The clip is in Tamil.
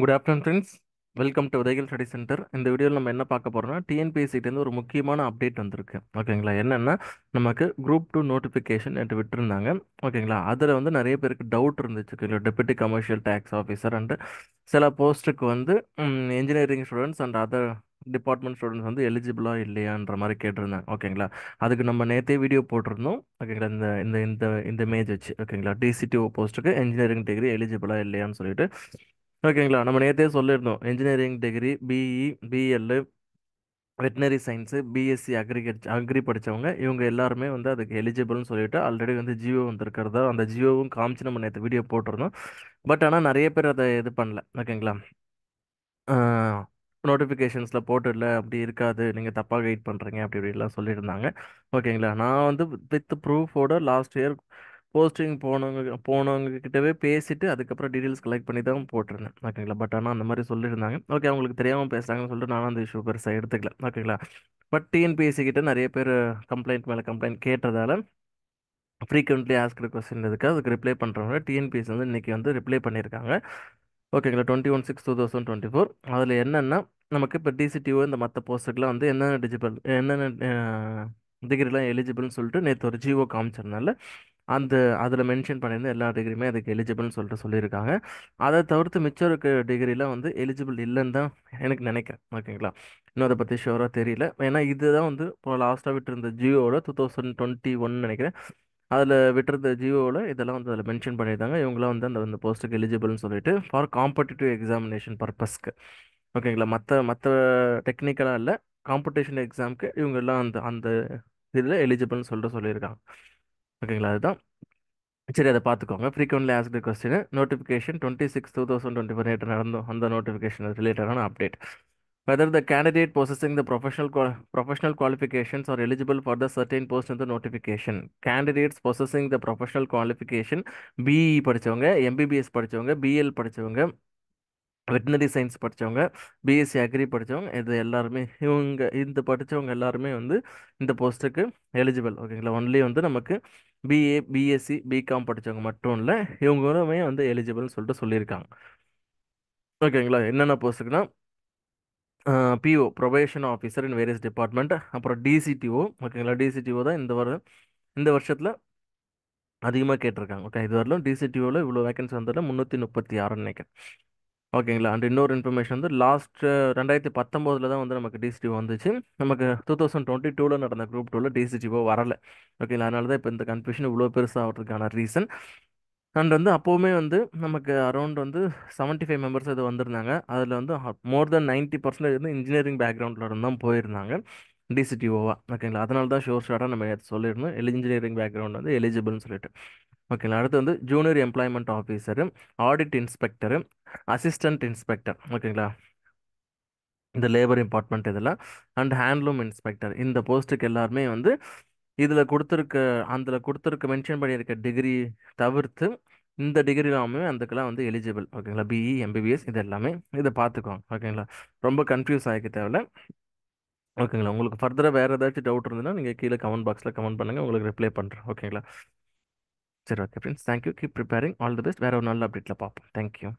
good afternoon friends welcome to Udhayakal study centre இந்த வீடியோவில் நம்ம என்ன பார்க்க போகிறோம்னா டிஎன்பிஎஸ்சிட்டேருந்து ஒரு முக்கியமான அப்டேட் வந்திருக்கு ஓகேங்களா என்னென்னா நமக்கு குரூப் டூ நோட்டிஃபிகேஷன் என்று விட்டுருந்தாங்க ஓகேங்களா அதில் வந்து நிறைய பேருக்கு டவுட் இருந்துச்சு ஓகேங்களா deputy commercial tax officer and சில போஸ்ட்டுக்கு வந்து engineering students and other department students வந்து எலிஜிபிளாக இல்லையான்ற மாதிரி கேட்டிருந்தாங்க ஓகேங்களா அதுக்கு நம்ம நேற்றே வீடியோ போட்டிருந்தோம் ஓகேங்களா இந்த இந்த இந்த இந்த மேஜ் வச்சு ஓகேங்களா டிசிடிஓ போஸ்ட்டுக்கு இன்ஜினியரிங் டிகிரி எலிஜிபிளாக இல்லையான்னு சொல்லிட்டு ஓகேங்களா நம்ம நேற்றே சொல்லியிருந்தோம் engineering degree BE BL veterinary science BSc agriculture agri படித்தவங்க இவங்க எல்லாருமே வந்து அதுக்கு எலிஜிபிள்னு சொல்லிவிட்டு ஆல்ரெடி வந்து ஜியோ வந்திருக்கிறதா அந்த ஜியோவும் காமிச்சு நம்ம நேற்று வீடியோ போட்டிருந்தோம் பட் ஆனால் நிறைய பேர் அதை இது பண்ணல ஓகேங்களா நோட்டிஃபிகேஷன்ஸில் போட்டுடல அப்படி இருக்காது நீங்கள் தப்பாக கைட் பண்ணுறீங்க அப்படி இப்படிலாம் சொல்லியிருந்தாங்க ஓகேங்களா நான் வந்து வித் ப்ரூஃபோட லாஸ்ட் இயர் போஸ்டிங் போனவங்க போனவங்க கிட்டவே பேசிட்டு அதுக்கப்புறம் டீட்டெயில்ஸ் கலெக்ட் பண்ணி தான் போட்டிருந்தேன் ஓகேங்களா பட் ஆனால் அந்த மாதிரி சொல்லியிருந்தாங்க ஓகே அவங்களுக்கு தெரியாமல் பேசுகிறாங்கன்னு சொல்லிட்டு நானும் அந்த இஷ்யூ பெருசாக எடுத்துக்கல ஓகேங்களா பட் டிஎன்பிஎஸ்சி கிட்ட நிறைய பேர் கம்ப்ளைண்ட் மேலே கம்ப்ளைண்ட் கேட்டதால் ஃப்ரீக்வெண்ட்லி ஆஸ்கிற கொஸ்டின் இருக்கு அதுக்கு ரிப்ளை பண்ணுறவங்க டிஎன்பிஎஸ்சி வந்து இன்றைக்கி வந்து ரிப்ளை பண்ணியிருக்காங்க ஓகேங்களா twenty one six two thousand twenty four அதில் என்னென்னா நமக்கு இப்போ டிசிடிஓ இந்த மற்ற போஸ்ட்டுக்கெலாம் வந்து என்னென்ன டிஜிபிள் என்னென்ன டிகிரிலாம் எலிஜிபிள்னு சொல்லிட்டு நேற்று ஒரு ஜிஓ காமிச்சதுனால அந்த அதில் மென்ஷன் பண்ணியிருந்த எல்லா டிகிரியுமே அதுக்கு எலிஜிபிள்னு சொல்லிட்டு சொல்லியிருக்காங்க அதை தவிர்த்து மிச்சம் இருக்க டிகிரியில் வந்து எலிஜிபிள் இல்லைன்னு தான் எனக்கு நினைக்கிறேன் ஓகேங்களா இன்னும் அதை பற்றி ஷுவராக தெரியல ஏன்னா இதுதான் வந்து இப்போ லாஸ்ட்டாக விட்டுருந்த ஜியோவில் டூ தௌசண்ட் டுவெண்ட்டி ஒன் நினைக்கிறேன் அதில் விட்டுருந்த ஜியோவில் இதெல்லாம் வந்து அதில் மென்ஷன் பண்ணியிருந்தாங்க இவங்களாம் வந்து அந்த அந்த போஸ்ட்டுக்கு எலிஜிபிள்னு சொல்லிட்டு ஃபார் காம்படிட்டிவ் எக்ஸாமினேஷன் பர்பஸ்க்கு ஓகேங்களா மற்ற மற்ற டெக்னிக்கலாக இல்லை காம்படிஷன் எக்ஸாமுக்கு இவங்கெல்லாம் அந்த அந்த இதில் எலிஜிபிள்னு சொல்லிட்டு சொல்லியிருக்காங்க ஓகேங்களா அதுதான் சரி அதை பார்த்துக்கோங்க frequently asked question notification twenty six two thousand twenty four நேற்று நடந்தோம் அந்த நோட்டிஃபிகேஷன் ரிலேட்டடான update whether the candidate processing the professional professional qualifications are eligible for the certain post இந்த notification candidates processing the professional qualification BE படித்தவங்க எம்பிபிஎஸ் படித்தவங்க பிஎல் படித்தவங்க வெட்டினரி சயின்ஸ் படித்தவங்க பிஎஸ்சி அக்ரி படித்தவங்க இது எல்லாருமே இவங்க இந்த படித்தவங்க எல்லாருமே வந்து இந்த போஸ்ட்டுக்கு எலிஜிபிள் ஓகேங்களா ஒன்லி வந்து நமக்கு பிஏ பிஎஸ்சி பிகாம் படித்தவங்க மட்டும் இல்லை இவங்களுமே வந்து எலிஜிபிள்னு சொல்லிட்டு சொல்லியிருக்காங்க ஓகேங்களா என்னென்ன போஸ்ட்டுக்குன்னா PO probation officer in various department அப்புறம் டிசிடிஓ ஓகேங்களா டிசிடிஓ தான் இந்த வர இந்த வருஷத்தில் அதிகமாக கேட்டிருக்காங்க ஓகே இது வரலும் டிசிடிஓவில் இவ்வளோ வேகன்சி வந்ததில் முந்நூற்றி முப்பத்தி ஆறுன்னு நினைக்கிறேன் ஓகேங்களா அண்ட் இன்னொரு இன்ஃபர்மேஷன் வந்து லாஸ்ட் ரெண்டாயிரத்தி பத்தொம்போதில் தான் வந்து நமக்கு டிசிடிஓ வந்துச்சு நமக்கு டூ தௌசண்ட் டுவெண்ட்டி டூவில் நடந்த குரூப் டூவில் டிசிடிஓ வரலை ஓகேங்களா அதனால தான் இப்போ இந்த கன்ஃபியூஷன் இவ்வளோ பெருசாக ஆகிறதுக்கான ரீசன் அண்ட் வந்து அப்போவுமே வந்து நமக்கு அரௌண்ட் வந்து செவன்ட்டி ஃபைவ் மெம்பர்ஸ் இது வந்திருந்தாங்க அதில் வந்து மோர் தென் நைன்ட்டி பர்சன்டேஜ் வந்து இன்ஜினியரிங் பேக்ரவுண்டில் இருந்து தான் போயிருந்தாங்க டிசிடிஓவாக ஓகேங்களா அதனால தான் ஷோர் ஷார்ட்டாக நம்ம சொல்லியிருந்தோம் எலி இன்ஜினியரிங் பேக்ரவுண்ட் வந்து எலிஜிபிள்னு சொல்லிட்டு ஓகேங்களா அடுத்து வந்து junior employment officer audit inspector assistant inspector ஓகேங்களா இந்த லேபர் இம்பார்ட்மெண்ட் இதெல்லாம் அண்ட் ஹேண்ட்லூம் இன்ஸ்பெக்டர் இந்த போஸ்ட்டுக்கு எல்லாருமே வந்து இதில் கொடுத்துருக்க அதில் கொடுத்துருக்க மென்ஷன் பண்ணியிருக்க டிகிரி தவிர்த்து இந்த டிகிரி எல்லாமே அதுக்கெல்லாம் வந்து எலிஜிபிள் ஓகேங்களா பிஇ எம்பிபிஎஸ் இது எல்லாமே இதை பார்த்துக்கோங்க ஓகேங்களா ரொம்ப கன்ஃபியூஸ் ஆகிக்க தேவையில்ல ஓகேங்களா உங்களுக்கு ஃபர்தராக வேறு ஏதாச்சும் டவுட் இருந்ததுன்னா நீங்கள் கீழே கமெண்ட் பாக்ஸில் கமெண்ட் பண்ணுங்கள் உங்களுக்கு ரிப்ளை பண்ணுறேன் ஓகேங்களா சரி okay friends thank you keep preparing all the best வேறு ஒரு நல்ல அப்டேட்டில் பார்ப்போம் தேங்க்யூ